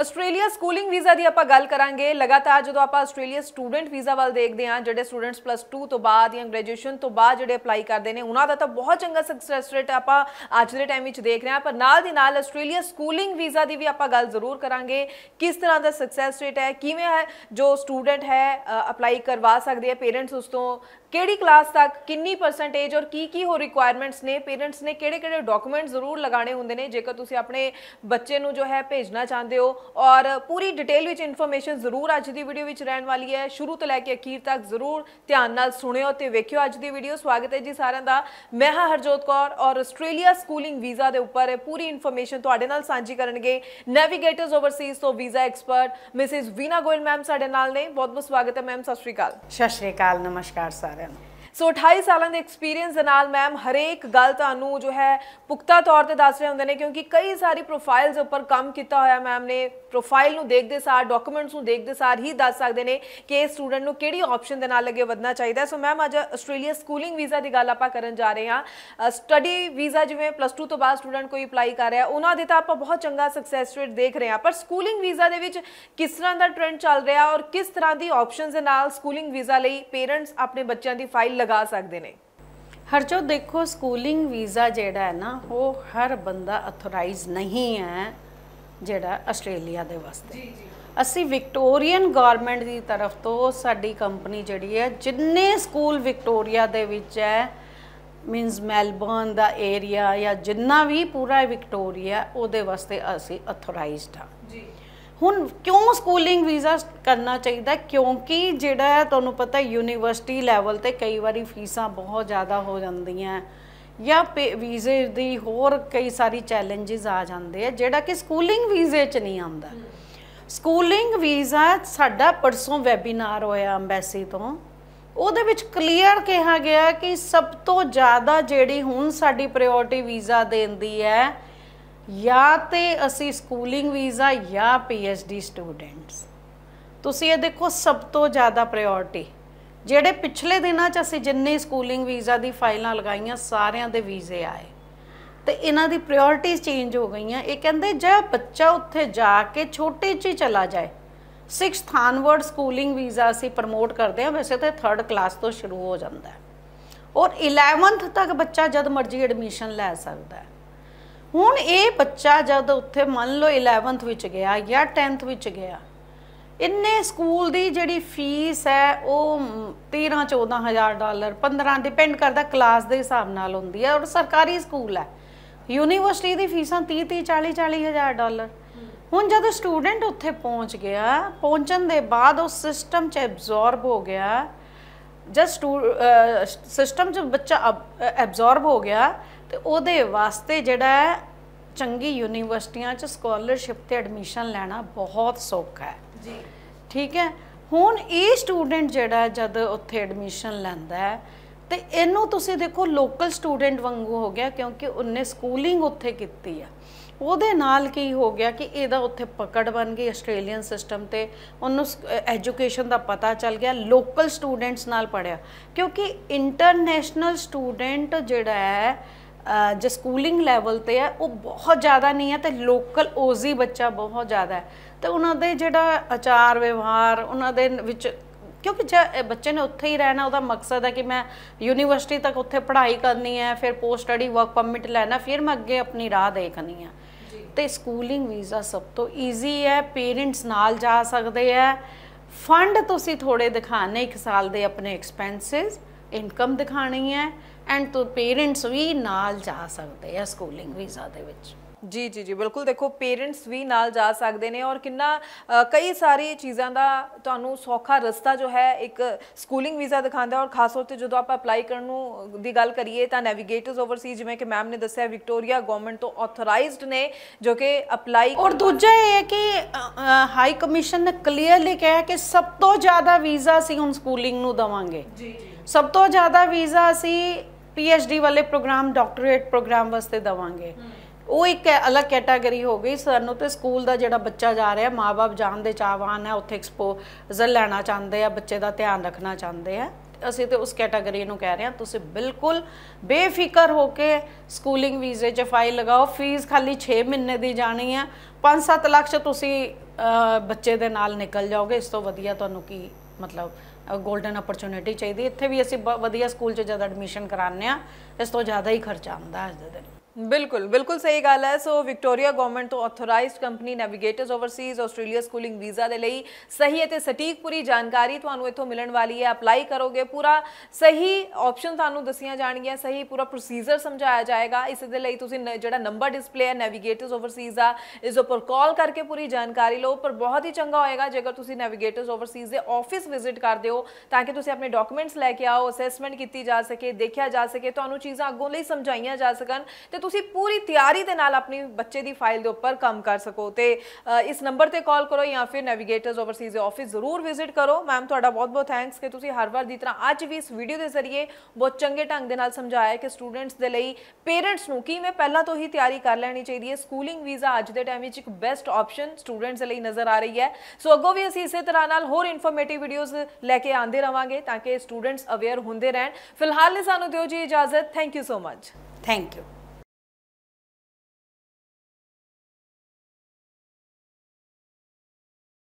Australia schooling visa ਦੀ ਆਪਾਂ ਗੱਲ ਕਰਾਂਗੇ ਲਗਾਤਾਰ ਜਦੋਂ ਆਪਾਂ ਆਸਟ੍ਰੇਲੀਆ ਸਟੂਡੈਂਟ ਵੀਜ਼ਾ ਵੱਲ ਦੇਖਦੇ ਹਾਂ ਜਿਹੜੇ ਸਟੂਡੈਂਟਸ ਪਲੱਸ 2 ਤੋਂ ਬਾਅਦ ਜਾਂ ਗ੍ਰੈਜੂਏਸ਼ਨ ਤੋਂ ਬਾਅਦ ਜਿਹੜੇ ਅਪਲਾਈ ਕਰਦੇ ਨੇ ਉਹਨਾਂ ਦਾ ਤਾਂ ਬਹੁਤ ਚੰਗਾ ਸਕਸੈਸ ਰੇਟ ਆਪਾਂ ਅੱਜ ਦੇ ਟਾਈਮ ਵਿੱਚ ਦੇਖ ਰਹੇ ਹਾਂ ਪਰ ਨਾਲ ਦੀ ਨਾਲ ਆਸਟ੍ਰੇਲੀਆ ਸਕੂਲਿੰਗ ਵੀਜ਼ਾ ਦੀ ਵੀ ਆਪਾਂ ਗੱਲ ਜ਼ਰੂਰ ਕਰਾਂਗੇ ਕਿਸ ਤਰ੍ਹਾਂ ਦਾ ਸਕਸੈਸ ਰੇਟ ਹੈ ਕਿਵੇਂ ਹੈ ਜੋ ਸਟੂਡੈਂਟ ਹੈ ਅਪਲਾਈ ਕਰਵਾ ਸਕਦੇ ਆ ਪੇਰੈਂਟਸ ਉਸ ਤੋਂ ਕਿਹੜੀ ਕਲਾਸ ਤੱਕ ਕਿੰਨੀ ਪਰਸੈਂਟੇਜ ਔਰ ਕੀ ਕੀ ਹੋ ਰਿਕੁਆਇਰਮੈਂਟਸ ਨੇ ਪੇਰੈਂਟਸ ਨੇ ਕਿਹੜੇ ਕਿਹੜੇ ਡਾਕੂਮੈਂਟ ਜ਼ਰੂਰ ਲਗਾਣੇ ਹੁੰਦੇ ਨੇ ਜੇਕਰ ਤੁਸੀਂ ਆਪਣੇ ਬੱਚੇ ਨੂੰ ਜੋ ਹੈ ਭੇਜਣਾ ਚਾਹੁੰਦੇ ਹੋ ਔਰ ਪੂਰੀ ਡਿਟੇਲ ਵਿੱਚ ਇਨਫੋਰਮੇਸ਼ਨ ਜ਼ਰੂਰ ਅੱਜ ਦੀ ਵੀਡੀਓ ਵਿੱਚ ਰਹਿਣ ਵਾਲੀ ਹੈ ਸ਼ੁਰੂ ਤੋਂ ਲੈ ਕੇ ਅਖੀਰ ਤੱਕ ਜ਼ਰੂਰ ਧਿਆਨ ਨਾਲ ਸੁਣਿਓ ਤੇ ਵੇਖਿਓ ਅੱਜ ਦੀ ਵੀਡੀਓ ਸਵਾਗਤ ਹੈ ਜੀ ਸਾਰਿਆਂ ਦਾ ਮੈਂ ਹਾਂ ਹਰਜੋਤ ਕੌਰ ਔਰ ਆਸਟ੍ਰੇਲੀਆ ਸਕੂਲਿੰਗ ਵੀਜ਼ਾ ਦੇ ਉੱਪਰ ਪੂਰੀ ਇਨਫੋਰਮੇਸ਼ਨ ਤੁਹਾਡੇ ਨਾਲ ਸਾਂਝੀ ਕਰਨਗੇ ਨੈਵੀਗੇਟਰਸ ਓਵਰਸੀਜ਼ ਤੋਂ visa expert Mrs Veena Goyal ma'am ਸਾਡੇ ਨਾਲ ਨੇ ਬਹੁਤ ਬਹੁਤ ਸਵਾਗਤ ਹੈ ਮੈਮ ਸਤਿ ਸ਼੍ਰੀ ਅਕਾਲ ਸਤਿ ਸ਼੍ਰੀ ਅਕਾਲ ਨਮਸਕਾਰ ਸਾਰਿਆਂ ਨੂੰ ਸੋ 28 ਸਾਲਾਂ ਦੇ ਐਕਸਪੀਰੀਅੰਸ ਦੇ ਨਾਲ ਮੈਮ ਹਰੇਕ ਗੱਲ ਤੁਹਾਨੂੰ ਜੋ ਹੈ ਪੁਖਤਾ ਤੌਰ ਤੇ ਦੱਸ ਰਹੇ ਹੁੰਦੇ ਨੇ ਕਿਉਂਕਿ ਕਈ ਸਾਰੀ ਪ੍ਰੋਫਾਈਲਸ ਉੱਪਰ ਕੰਮ ਕੀਤਾ ਹੋਇਆ ਮੈਮ ਨੇ ਪ੍ਰੋਫਾਈਲ ਨੂੰ ਦੇਖਦੇ ਸਾਰ ਡਾਕੂਮੈਂਟਸ ਨੂੰ ਦੇਖਦੇ ਸਾਰ ਹੀ ਦੱਸ ਸਕਦੇ ਨੇ ਕਿ ਇਸ ਸਟੂਡੈਂਟ ਨੂੰ ਕਿਹੜੀ ਆਪਸ਼ਨ ਦੇ ਨਾਲ ਲੱਗੇ ਵਧਣਾ ਚਾਹੀਦਾ ਸੋ ਮੈਮ ਅੱਜ ਆਸਟ੍ਰੇਲੀਆ ਸਕੂਲਿੰਗ ਵੀਜ਼ਾ ਦੀ ਗੱਲ ਆਪਾਂ ਕਰਨ ਜਾ ਰਹੇ ਹਾਂ ਸਟੱਡੀ ਵੀਜ਼ਾ ਜਿਵੇਂ ਪਲੱਸ 2 ਤੋਂ ਬਾਅਦ ਸਟੂਡੈਂਟ ਕੋਈ ਅਪਲਾਈ ਕਰ ਰਿਹਾ ਉਹਨਾਂ ਦੇ ਤਾਂ ਆਪਾਂ ਬਹੁਤ ਚੰਗਾ ਸਕਸੈਸ ਰੇਟ ਦੇਖ ਰਹੇ ਹਾਂ ਪਰ ਸਕੂਲਿੰਗ ਵੀਜ਼ਾ ਦੇ ਵਿੱਚ ਕਿਸ ਤਰ੍ਹਾਂ ਦਾ ਟ੍ਰੈਂਡ ਚੱਲ ਰਿਹਾ ਔਰ ਕਿਸ ਤਰ੍ਹਾਂ ਦੀ ਆਪਸ਼ਨਸ ਦੇ ਨਾਲ ਸਕੂਲਿੰਗ ਵੀਜ਼ਾ ਲਈ ਪੇਰੈਂਟਸ ਆਪਣੇ ਬੱਚਿਆਂ ਦੀ ਫਾਈਲ ਲਗਾ ਸਕਦੇ ਨੇ ਹਰਜੋ ਦੇਖੋ ਸਕੂਲਿੰਗ ਵੀਜ਼ਾ ਜਿਹੜਾ ਹੈ ਨਾ ਉਹ ਹਰ ਬੰਦਾ ਅਥੋਰਾਈਜ਼ ਨਹੀਂ ਹੈ ਜਿਹੜਾ ਆਸਟ੍ਰੇਲੀਆ ਦੇ ਵਾਸਤੇ ਜੀ ਜੀ ਅਸੀਂ ਵਿਕਟੋਰੀਅਨ ਗਵਰਨਮੈਂਟ ਦੀ ਤਰਫ ਤੋਂ ਸਾਡੀ ਕੰਪਨੀ ਜਿਹੜੀ ਹੈ ਜਿੰਨੇ ਸਕੂਲ ਵਿਕਟੋਰੀਆ ਦੇ ਵਿੱਚ ਹੈ ਮੀਨਸ ਮੈਲਬੌਰਨ ਦਾ ਏਰੀਆ ਜਾਂ ਜਿੰਨਾ ਵੀ ਪੂਰਾ ਵਿਕਟੋਰੀਆ ਉਹਦੇ ਵਾਸਤੇ ਅਸੀਂ ਅਥੋਰਾਈਜ਼ਡ ਹਾਂ ਜੀ ਹੁਣ ਕਿਉਂ ਸਕੂਲਿੰਗ ਵੀਜ਼ਾ ਕਰਨਾ ਚਾਹੀਦਾ ਕਿਉਂਕਿ ਜਿਹੜਾ ਤੁਹਾਨੂੰ ਪਤਾ ਯੂਨੀਵਰਸਿਟੀ ਲੈਵਲ ਤੇ ਕਈ ਵਾਰੀ ਫੀਸਾਂ ਬਹੁਤ ਜ਼ਿਆਦਾ ਹੋ ਜਾਂਦੀਆਂ ਜਾਂ ਵੀਜ਼ੇ ਦੀ ਹੋਰ ਕਈ ਸਾਰੀ ਚੈਲੰਜਸ ਆ ਜਾਂਦੇ ਆ ਜਿਹੜਾ ਕਿ ਸਕੂਲਿੰਗ ਵੀਜ਼ੇ 'ਚ ਨਹੀਂ ਆਉਂਦਾ ਸਕੂਲਿੰਗ ਵੀਜ਼ਾ ਸਾਡਾ ਪਰਸੋਂ ਵੈਬੀਨਾਰ ਹੋਇਆ ਐਮਬੈਸੀ ਤੋਂ ਉਹਦੇ ਵਿੱਚ ਕਲੀਅਰ ਕਿਹਾ ਗਿਆ ਕਿ ਸਭ ਤੋਂ ਜ਼ਿਆਦਾ ਜਿਹੜੀ ਹੁਣ ਸਾਡੀ ਪ੍ਰਾਇੋਰਟੀ ਵੀਜ਼ਾ ਦੇਂਦੀ ਹੈ ਜਾਂ ਤੇ ਅਸੀਂ ਸਕੂਲਿੰਗ ਵੀਜ਼ਾ ਜਾਂ ਪੀਐਚਡੀ ਸਟੂਡੈਂਟਸ ਤੁਸੀਂ ਇਹ ਦੇਖੋ ਸਭ ਤੋਂ ਜ਼ਿਆਦਾ ਪ੍ਰਾਇੋਰਟੀ ਜਿਹੜੇ ਪਿਛਲੇ ਦਿਨਾਂ 'ਚ ਅਸੀਂ ਜਿੰਨੇ ਸਕੂਲਿੰਗ ਵੀਜ਼ਾ ਦੀ ਫਾਈਲਾਂ ਲਗਾਈਆਂ ਸਾਰਿਆਂ ਦੇ ਵੀਜ਼ੇ ਆਏ ਤੇ ਇਹਨਾਂ ਦੀ ਪ੍ਰਾਇੋਰਟੀਜ਼ ਚੇਂਜ ਹੋ ਗਈਆਂ ਇਹ ਕਹਿੰਦੇ ਜੇ ਬੱਚਾ ਉੱਥੇ ਜਾ ਕੇ ਛੋਟੇ 'ਚ ਹੀ ਚਲਾ ਜਾਏ 6th ਥਾਨਵਰਡ ਸਕੂਲਿੰਗ ਵੀਜ਼ਾ ਅਸੀਂ ਪ੍ਰਮੋਟ ਕਰਦੇ ਹਾਂ ਵੈਸੇ ਤੇ 3rd ਕਲਾਸ ਤੋਂ ਸ਼ੁਰੂ ਹੋ ਜਾਂਦਾ ਹੈ ਔਰ 11th ਤੱਕ ਬੱਚਾ ਜਦ ਮਰਜ਼ੀ ਐਡਮਿਸ਼ਨ ਲੈ ਸਕਦਾ ਹੈ ਹੁਣ ਇਹ ਬੱਚਾ ਜਦ ਉੱਥੇ ਮੰਨ ਲਓ 11th ਵਿੱਚ ਗਿਆ ਜਾਂ 10th ਵਿੱਚ ਗਿਆ ਇੰਨੇ ਸਕੂਲ ਦੀ ਜਿਹੜੀ ਫੀਸ ਹੈ ਉਹ 13 14000 ਡਾਲਰ 15 ਡਿਪੈਂਡ ਕਰਦਾ ਕਲਾਸ ਦੇ ਹਿਸਾਬ ਨਾਲ ਹੁੰਦੀ ਹੈ ਔਰ ਸਰਕਾਰੀ ਸਕੂਲ ਹੈ ਯੂਨੀਵਰਸਿਟੀ ਦੀ ਫੀਸਾਂ 30 30 40 40000 ਡਾਲਰ ਹੁਣ ਜਦੋਂ ਸਟੂਡੈਂਟ ਉੱਥੇ ਪਹੁੰਚ ਗਿਆ ਪਹੁੰਚਣ ਦੇ ਬਾਅਦ ਉਹ ਸਿਸਟਮ 'ਚ ਐਬਜ਼ੌਰਬ ਹੋ ਗਿਆ ਜਸਟ ਸਿਸਟਮ 'ਚ ਬੱਚਾ ਐਬਜ਼ੌਰਬ ਹੋ ਗਿਆ ਤੇ ਉਹਦੇ ਵਾਸਤੇ ਜਿਹੜਾ ਚੰਗੀ ਯੂਨੀਵਰਸਿਟੀਆਂ 'ਚ ਸਕਾਲਰਸ਼ਿਪ ਤੇ ਐਡਮਿਸ਼ਨ ਲੈਣਾ ਬਹੁਤ ਸੌਖਾ ਹੈ ਜੀ ਠੀਕ ਹੈ ਹੁਣ ਇਹ ਸਟੂਡੈਂਟ ਜਿਹੜਾ ਜਦ ਉੱਥੇ ਐਡਮਿਸ਼ਨ ਲੈਂਦਾ ਹੈ ਤੇ ਇਹਨੂੰ ਤੁਸੀਂ ਦੇਖੋ ਲੋਕਲ ਸਟੂਡੈਂਟ ਵਾਂਗੂ ਹੋ ਗਿਆ ਕਿਉਂਕਿ ਉਹਨੇ ਸਕੂਲਿੰਗ ਉੱਥੇ ਕੀਤੀ ਆ ਉਹਦੇ ਨਾਲ ਕੀ ਹੋ ਗਿਆ ਕਿ ਇਹਦਾ ਉੱਥੇ ਪਕੜ ਬਣ ਗਈ ਆਸਟ੍ਰੇਲੀਅਨ ਸਿਸਟਮ ਤੇ ਉਹਨੂੰ ਐਜੂਕੇਸ਼ਨ ਦਾ ਪਤਾ ਚੱਲ ਗਿਆ ਲੋਕਲ ਸਟੂਡੈਂਟਸ ਨਾਲ ਪੜਿਆ ਕਿਉਂਕਿ ਇੰਟਰਨੈਸ਼ਨਲ ਸਟੂਡੈਂਟ ਜਿਹੜਾ ਹੈ ਜੇ ਸਕੂਲਿੰਗ ਲੈਵਲ ਤੇ ਆ ਉਹ ਬਹੁਤ ਜ਼ਿਆਦਾ ਨਹੀਂ ਹੈ ਤੇ ਲੋਕਲ ਓਜ਼ੀ ਬੱਚਾ ਬਹੁਤ ਜ਼ਿਆਦਾ ਹੈ ਤੇ ਉਹਨਾਂ ਦੇ ਜਿਹੜਾ ਆਚਾਰ ਵਿਵਹਾਰ ਉਹਨਾਂ ਦੇ ਵਿੱਚ ਕਿਉਂਕਿ ਜੇ ਬੱਚੇ ਨੇ ਉੱਥੇ ਹੀ ਰਹਿਣਾ ਉਹਦਾ ਮਕਸਦ ਹੈ ਕਿ ਮੈਂ ਯੂਨੀਵਰਸਿਟੀ ਤੱਕ ਉੱਥੇ ਪੜ੍ਹਾਈ ਕਰਨੀ ਹੈ ਫਿਰ ਪੋਸਟ ਸਟੱਡੀ ਵਰਕ ਪਰਮਿਟ ਲੈਣਾ ਫਿਰ ਮੈਂ ਅੱਗੇ ਆਪਣੀ ਰਾਹ ਦੇਖਣੀ ਹੈ ਤੇ ਸਕੂਲਿੰਗ ਵੀਜ਼ਾ ਸਭ ਤੋਂ ਈਜ਼ੀ ਹੈ ਪੇਰੈਂਟਸ ਨਾਲ ਜਾ ਸਕਦੇ ਆ ਫੰਡ ਤੁਸੀਂ ਥੋੜੇ ਦਿਖਾਣੇ 1 ਸਾਲ ਦੇ ਆਪਣੇ ਐਕਸਪੈਂਸਸ ਇਨਕਮ ਦਿਖਾਣੀ ਹੈ ਐਂਡ ਤੋ ਪੇਰੈਂਟਸ ਵੀ ਨਾਲ ਜਾ ਸਕਦੇ ਆ ਸਕੂਲਿੰਗ ਵੀਜ਼ਾ ਦੇ ਵਿੱਚ ਜੀ ਜੀ ਜੀ ਬਿਲਕੁਲ ਦੇਖੋ ਪੇਰੈਂਟਸ ਵੀ ਨਾਲ ਜਾ ਸਕਦੇ ਨੇ ਔਰ ਕਿੰਨਾ ਕਈ ਸਾਰੀ ਚੀਜ਼ਾਂ ਦਾ ਤੁਹਾਨੂੰ ਸੌਖਾ ਰਸਤਾ ਜੋ ਹੈ ਇੱਕ ਸਕੂਲਿੰਗ ਵੀਜ਼ਾ ਦਿਖਾਉਂਦਾ ਔਰ ਖਾਸ ਤੌਰ ਤੇ ਜਦੋਂ ਆਪਾਂ ਅਪਲਾਈ ਕਰਨ ਨੂੰ ਦੀ ਗੱਲ ਕਰੀਏ ਤਾਂ ਨੈਵੀਗੇਟਰਸ ਓਵਰਸੀਜ਼ ਜਿਵੇਂ ਕਿ ਮੈਮ ਨੇ ਦੱਸਿਆ ਵਿਕਟੋਰੀਆ ਗਵਰਨਮੈਂਟ ਤੋਂ ਆਥੋਰਾਈਜ਼ਡ ਨੇ ਜੋ ਕਿ ਅਪਲਾਈ ਔਰ ਦੂਜਾ ਇਹ ਹੈ ਕਿ ਹਾਈ ਕਮਿਸ਼ਨ ਨੇ ਕਲੀਅਰਲੀ ਕਿਹਾ ਕਿ ਸਭ ਤੋਂ ਜ਼ਿਆਦਾ ਵੀਜ਼ਾ ਸੀ ਹੁਣ ਸਕੂਲਿੰਗ ਨੂੰ ਦਵਾਂਗੇ ਜੀ ਜੀ ਸਭ ਤੋਂ ਜ਼ਿਆਦਾ ਵੀਜ਼ਾ ਅਸੀਂ ਪੀਐਚਡੀ ਵਾਲੇ ਪ੍ਰੋਗਰਾਮ ਡਾਕਟਰੇਟ ਪ੍ਰੋਗਰਾਮ ਵਾਸਤੇ ਦਵਾਂਗੇ ਉਹ ਇੱਕ ਅਲੱਗ ਕੈਟਾਗਰੀ ਹੋ ਗਈ ਸਾਨੂੰ ਤੇ ਸਕੂਲ ਦਾ ਜਿਹੜਾ ਬੱਚਾ ਜਾ ਰਿਹਾ ਮਾਪੇ ਜਾਣ ਦੇ ਚਾਹਵਾਨ ਹੈ ਉੱਥੇ ਐਕਸਪੋਜ਼ਰ ਲੈਣਾ ਚਾਹੁੰਦੇ ਆ ਬੱਚੇ ਦਾ ਧਿਆਨ ਰੱਖਣਾ ਚਾਹੁੰਦੇ ਆ ਅਸੀਂ ਤੇ ਉਸ ਕੈਟਾਗਰੀ ਨੂੰ ਕਹਿ ਰਹੇ ਹਾਂ ਤੁਸੀਂ ਬਿਲਕੁਲ ਬੇਫਿਕਰ ਹੋ ਕੇ ਸਕੂਲਿੰਗ ਵੀਜ਼ੇ 'ਚ ਫਾਈਲ ਲਗਾਓ ਫੀਸ ਖਾਲੀ 6 ਮਹੀਨੇ ਦੀ ਜਾਣੀ ਹੈ 5-7 ਲੱਖ 'ਚ ਤੁਸੀਂ ਬੱਚੇ ਦੇ ਨਾਲ ਨਿਕਲ ਜਾਓਗੇ ਇਸ ਤੋਂ ਵਧੀਆ ਤੁਹਾਨੂੰ ਕੀ ਮਤਲਬ 골ਡਨ ਓਪਰਚ्युनिटी ਚਾਹੀਦੀ ਇੱਥੇ ਵੀ ਅਸੀਂ ਵਧੀਆ ਸਕੂਲ 'ਚ ਜਦ ਐਡਮਿਸ਼ਨ ਕਰਾਉਂਦੇ ਆ ਇਸ ਤੋਂ ਜ਼ਿਆਦਾ ਹੀ ਖਰਚਾ ਆਉਂਦਾ ਅੱਜ ਦੇ ਦਿਨ ਬਿਲਕੁਲ ਬਿਲਕੁਲ ਸਹੀ ਗੱਲ ਹੈ ਸੋ ਵਿਕਟੋਰੀਆ ਗਵਰਨਮੈਂਟ ਤੋਂ authorised company Navigators Overseas Australia schooling visa ਦੇ ਲਈ ਸਹੀ ਅਤੇ ਸਟੀਕ ਪੂਰੀ ਜਾਣਕਾਰੀ ਤੁਹਾਨੂੰ ਇੱਥੋਂ ਮਿਲਣ ਵਾਲੀ ਹੈ ਅਪਲਾਈ ਕਰੋਗੇ ਪੂਰਾ ਸਹੀ ਆਪਸ਼ਨ ਤੁਹਾਨੂੰ ਦੱਸੀਆਂ ਜਾਣਗੀਆਂ ਸਹੀ ਪੂਰਾ ਪ੍ਰੋਸੀਜਰ ਸਮਝਾਇਆ ਜਾਏਗਾ ਇਸ ਦੇ ਲਈ ਤੁਸੀਂ ਜਿਹੜਾ ਨੰਬਰ ਡਿਸਪਲੇ ਹੈ ਨੈਵੀਗੇਟਰਸ ਓਵਰਸੀਜ਼ ਦਾ ਇਸ ਉੱਪਰ ਕਾਲ ਕਰਕੇ ਪੂਰੀ ਜਾਣਕਾਰੀ ਲਓ ਪਰ ਬਹੁਤ ਹੀ ਚੰਗਾ ਹੋਏਗਾ ਜੇਕਰ ਤੁਸੀਂ ਨੈਵੀਗੇਟਰਸ ਓਵਰਸੀਜ਼ ਦੇ ਆਫਿਸ ਵਿਜ਼ਿਟ ਕਰਦੇ ਹੋ ਤਾਂ ਕਿ ਤੁਸੀਂ ਆਪਣੇ ਡਾਕੂਮੈਂਟਸ ਲੈ ਕੇ ਆਓ ਅਸੈਸਮੈਂਟ ਕੀਤੀ ਜਾ ਸਕੇ ਦੇਖਿਆ ਜਾ ਸਕੇ ਤੁਹਾਨੂੰ ਚੀਜ਼ਾਂ ਅੱਗੋਂ ਲਈ ਸਮਝਾਈਆਂ ਜਾ ਸਕਣ ਤੇ ਤੁਸੀਂ ਪੂਰੀ ਤਿਆਰੀ ਦੇ ਨਾਲ ਆਪਣੀ ਬੱਚੇ ਦੀ ਫਾਈਲ ਦੇ ਉੱਪਰ ਕੰਮ ਕਰ ਸਕੋ ਤੇ ਇਸ ਨੰਬਰ ਤੇ ਕਾਲ ਕਰੋ ਜਾਂ ਫਿਰ ਨੈਵੀਗੇਟਰਸ ਓਵਰਸੀਜ਼ ਆਫਿਸ ਜ਼ਰੂਰ ਵਿਜ਼ਿਟ ਕਰੋ ਮੈਮ ਤੁਹਾਡਾ ਬਹੁਤ-ਬਹੁਤ ਥੈਂਕਸ ਕਿ ਤੁਸੀਂ ਹਰ ਵਾਰ ਦੀ ਤਰ੍ਹਾਂ ਅੱਜ ਵੀ ਇਸ ਵੀਡੀਓ ਦੇ ਜ਼ਰੀਏ ਬਹੁਤ ਚੰਗੇ ਢੰਗ ਦੇ ਨਾਲ ਸਮਝਾਇਆ ਕਿ ਸਟੂਡੈਂਟਸ ਦੇ ਲਈ ਪੇਰੈਂਟਸ ਨੂੰ ਕਿਵੇਂ ਪਹਿਲਾਂ ਤੋਂ ਹੀ ਤਿਆਰੀ ਕਰ ਲੈਣੀ ਚਾਹੀਦੀ ਹੈ ਸਕੂਲਿੰਗ ਵੀਜ਼ਾ ਅੱਜ ਦੇ ਟਾਈਮ ਵਿੱਚ ਇੱਕ ਬੈਸਟ ਆਪਸ਼ਨ ਸਟੂਡੈਂਟਸ ਲਈ ਨਜ਼ਰ ਆ ਰਹੀ ਹੈ ਸੋ ਅੱਗੋਂ ਵੀ ਅਸੀਂ ਇਸੇ ਤਰ੍ਹਾਂ ਨਾਲ ਹੋਰ ਇਨਫੋਰਮੇਟਿਵ ਵੀਡੀਓਜ਼ ਲੈ ਕੇ ਆਂਦੇ ਰਵਾਂਗੇ ਤਾਂ ਕਿ ਸਟੂਡੈਂਟਸ ਅਵੇਅਰ ਹੁੰਦੇ ਰਹਿਣ ਫਿਲਹਾਲ ਲਈ ਸਾਨੂੰ ਦਿਓ ਜੀ ਇਜਾਜ਼ਤ thank you so much thank you